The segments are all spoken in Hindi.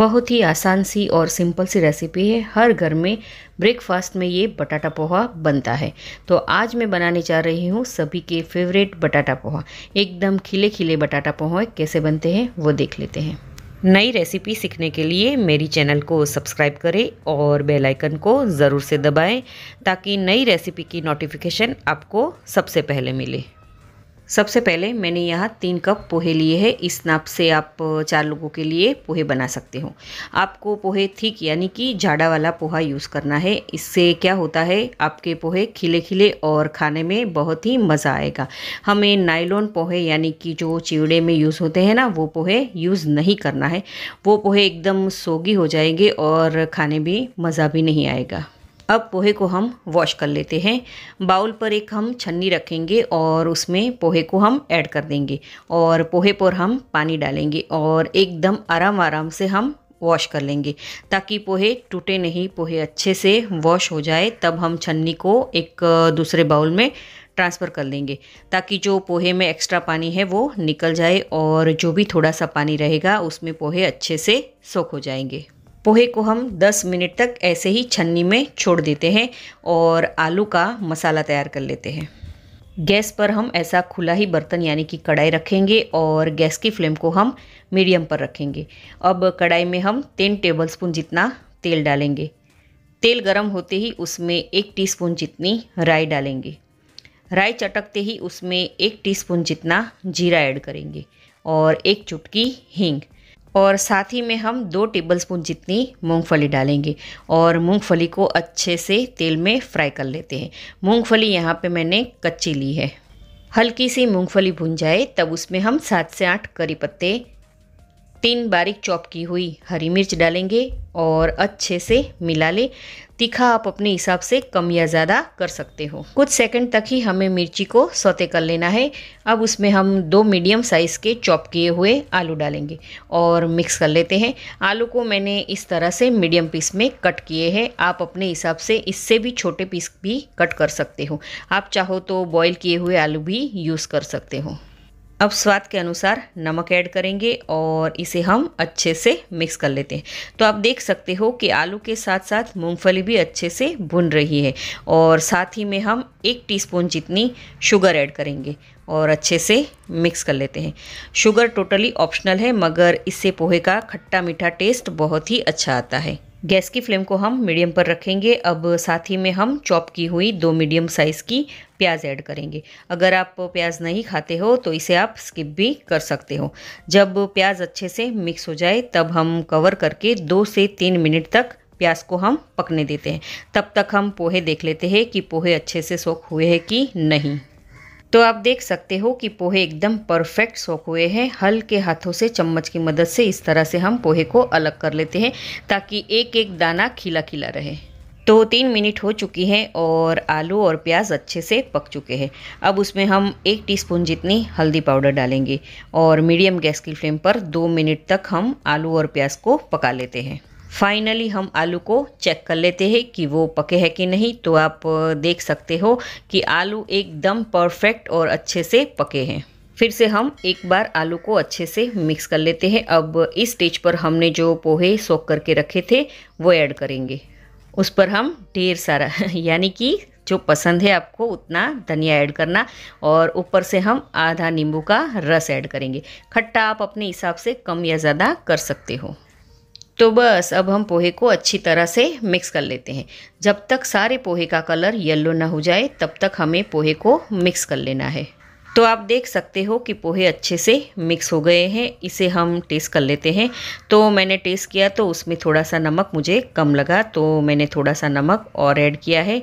बहुत ही आसान सी और सिंपल सी रेसिपी है हर घर में ब्रेकफास्ट में ये बटाटा पोहा बनता है तो आज मैं बनाने जा रही हूँ सभी के फेवरेट बटाटा पोहा एकदम खिले खिले बटाटा पोहा कैसे बनते हैं वो देख लेते हैं नई रेसिपी सीखने के लिए मेरी चैनल को सब्सक्राइब करें और बेल आइकन को ज़रूर से दबाएं ताकि नई रेसिपी की नोटिफिकेशन आपको सबसे पहले मिले सबसे पहले मैंने यहाँ तीन कप पोहे लिए हैं इस नाप से आप चार लोगों के लिए पोहे बना सकते हो आपको पोहे थिक यानी कि झाड़ा वाला पोहा यूज़ करना है इससे क्या होता है आपके पोहे खिले खिले और खाने में बहुत ही मज़ा आएगा हमें नाइलोन पोहे यानी कि जो चिवड़े में यूज़ होते हैं ना वो पोहे यूज़ नहीं करना है वो पोहे एकदम सोगी हो जाएंगे और खाने में मज़ा भी नहीं आएगा अब पोहे को हम वॉश कर लेते हैं बाउल पर एक हम छन्नी रखेंगे और उसमें पोहे को हम ऐड कर देंगे और पोहे पर हम पानी डालेंगे और एकदम आराम आराम से हम वॉश कर लेंगे ताकि पोहे टूटे नहीं पोहे अच्छे से वॉश हो जाए तब हम छन्नी को एक दूसरे बाउल में ट्रांसफ़र कर लेंगे ताकि जो पोहे में एक्स्ट्रा पानी है वो निकल जाए और जो भी थोड़ा सा पानी रहेगा उसमें पोहे अच्छे से सोख हो जाएंगे पोहे को हम 10 मिनट तक ऐसे ही छन्नी में छोड़ देते हैं और आलू का मसाला तैयार कर लेते हैं गैस पर हम ऐसा खुला ही बर्तन यानी कि कढ़ाई रखेंगे और गैस की फ्लेम को हम मीडियम पर रखेंगे अब कढ़ाई में हम तीन टेबलस्पून जितना तेल डालेंगे तेल गर्म होते ही उसमें एक टीस्पून जितनी राई डालेंगे राई चटकते ही उसमें एक टीस्पून जितना जीरा ऐड करेंगे और एक चुटकी हींग और साथ ही में हम दो टेबलस्पून जितनी मूंगफली डालेंगे और मूंगफली को अच्छे से तेल में फ्राई कर लेते हैं मूंगफली यहाँ पे मैंने कच्ची ली है हल्की सी मूंगफली भुन जाए तब उसमें हम सात से आठ करी पत्ते तीन बारीक चॉप की हुई हरी मिर्च डालेंगे और अच्छे से मिला ले तीखा आप अपने हिसाब से कम या ज़्यादा कर सकते हो कुछ सेकंड तक ही हमें मिर्ची को सौते कर लेना है अब उसमें हम दो मीडियम साइज़ के चॉप किए हुए आलू डालेंगे और मिक्स कर लेते हैं आलू को मैंने इस तरह से मीडियम पीस में कट किए हैं आप अपने हिसाब से इससे भी छोटे पीस भी कट कर सकते हो आप चाहो तो बॉयल किए हुए आलू भी यूज़ कर सकते हो अब स्वाद के अनुसार नमक ऐड करेंगे और इसे हम अच्छे से मिक्स कर लेते हैं तो आप देख सकते हो कि आलू के साथ साथ मूंगफली भी अच्छे से भुन रही है और साथ ही में हम एक टीस्पून जितनी शुगर ऐड करेंगे और अच्छे से मिक्स कर लेते हैं शुगर टोटली ऑप्शनल है मगर इससे पोहे का खट्टा मीठा टेस्ट बहुत ही अच्छा आता है गैस की फ्लेम को हम मीडियम पर रखेंगे अब साथ ही में हम चॉप की हुई दो मीडियम साइज़ की प्याज ऐड करेंगे अगर आप प्याज नहीं खाते हो तो इसे आप स्किप भी कर सकते हो जब प्याज अच्छे से मिक्स हो जाए तब हम कवर करके दो से तीन मिनट तक प्याज को हम पकने देते हैं तब तक हम पोहे देख लेते हैं कि पोहे अच्छे से सोख हुए हैं कि नहीं तो आप देख सकते हो कि पोहे एकदम परफेक्ट सोख हुए हैं हल्के हाथों से चम्मच की मदद से इस तरह से हम पोहे को अलग कर लेते हैं ताकि एक एक दाना खिला खिला रहे तो तीन मिनट हो चुकी हैं और आलू और प्याज अच्छे से पक चुके हैं अब उसमें हम एक टीस्पून जितनी हल्दी पाउडर डालेंगे और मीडियम गैस की फ्लेम पर दो मिनट तक हम आलू और प्याज को पका लेते हैं फाइनली हम आलू को चेक कर लेते हैं कि वो पके हैं कि नहीं तो आप देख सकते हो कि आलू एकदम परफेक्ट और अच्छे से पके हैं फिर से हम एक बार आलू को अच्छे से मिक्स कर लेते हैं अब इस स्टेज पर हमने जो पोहे सोख करके रखे थे वो ऐड करेंगे उस पर हम ढेर सारा यानी कि जो पसंद है आपको उतना धनिया ऐड करना और ऊपर से हम आधा नींबू का रस ऐड करेंगे खट्टा आप अपने हिसाब से कम या ज़्यादा कर सकते हो तो बस अब हम पोहे को अच्छी तरह से मिक्स कर लेते हैं जब तक सारे पोहे का कलर येलो ना हो जाए तब तक हमें पोहे को मिक्स कर लेना है तो आप देख सकते हो कि पोहे अच्छे से मिक्स हो गए हैं इसे हम टेस्ट कर लेते हैं तो मैंने टेस्ट किया तो उसमें थोड़ा सा नमक मुझे कम लगा तो मैंने थोड़ा सा नमक और ऐड किया है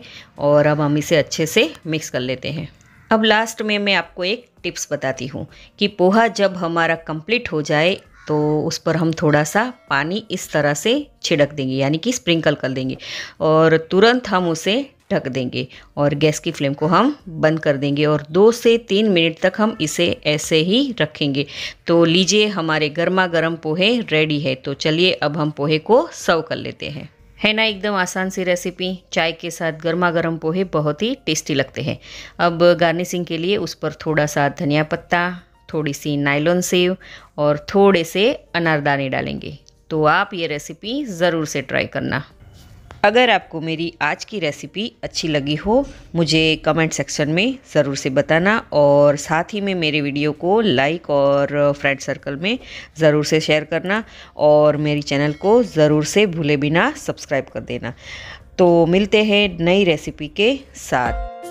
और अब हम इसे अच्छे से मिक्स कर लेते हैं अब लास्ट में मैं आपको एक टिप्स बताती हूँ कि पोहा जब हमारा कंप्लीट हो जाए तो उस पर हम थोड़ा सा पानी इस तरह से छिड़क देंगे यानी कि स्प्रिंकल कर देंगे और तुरंत हम उसे ढक देंगे और गैस की फ्लेम को हम बंद कर देंगे और दो से तीन मिनट तक हम इसे ऐसे ही रखेंगे तो लीजिए हमारे गर्मा गर्म पोहे रेडी है तो चलिए अब हम पोहे को सर्व कर लेते हैं है ना एकदम आसान सी रेसिपी चाय के साथ गर्मा गर्म पोहे बहुत ही टेस्टी लगते हैं अब गार्निशिंग के लिए उस पर थोड़ा सा धनिया पत्ता थोड़ी सी नाइलॉन सेव और थोड़े से अनारदाने डालेंगे तो आप ये रेसिपी ज़रूर से ट्राई करना अगर आपको मेरी आज की रेसिपी अच्छी लगी हो मुझे कमेंट सेक्शन में ज़रूर से बताना और साथ ही में मेरे वीडियो को लाइक और फ्रेंड सर्कल में ज़रूर से शेयर करना और मेरी चैनल को ज़रूर से भूले बिना सब्सक्राइब कर देना तो मिलते हैं नई रेसिपी के साथ